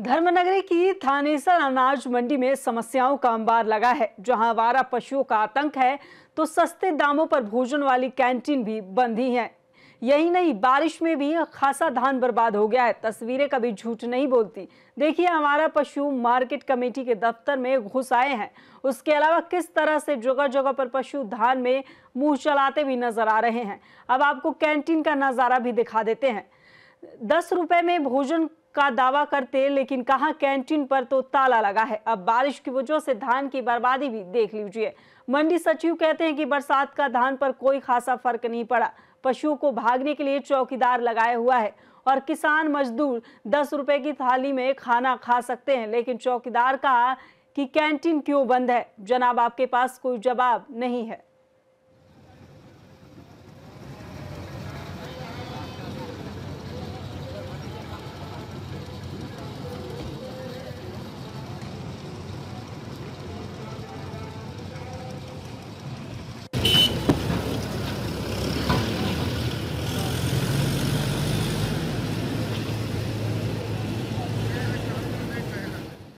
धर्मनगरी की थानेसर अनाज मंडी में समस्याओं का अंबार लगा है जहां वारा पशुओं का आतंक है तो सस्ते दामों पर भोजन वाली कैंटीन भी बंद ही है यही नहीं बारिश में भी खासा धान बर्बाद हो गया है तस्वीरें कभी झूठ नहीं बोलती देखिए हमारा पशु मार्केट कमेटी के दफ्तर में घुस आए हैं उसके अलावा किस तरह से जगह जगह पर पशु धान में मुंह चलाते भी नजर आ रहे हैं अब आपको कैंटीन का नज़ारा भी दिखा देते हैं दस रुपए में भोजन का दावा करते लेकिन कहा कैंटीन पर तो ताला लगा है अब बारिश की वजह से धान की बर्बादी भी देख लीजिए मंडी सचिव कहते हैं कि बरसात का धान पर कोई खासा फर्क नहीं पड़ा पशुओं को भागने के लिए चौकीदार लगाया हुआ है और किसान मजदूर दस रुपए की थाली में खाना खा सकते हैं लेकिन चौकीदार कहा कि कैंटीन क्यों बंद है जनाब आपके पास कोई जवाब नहीं है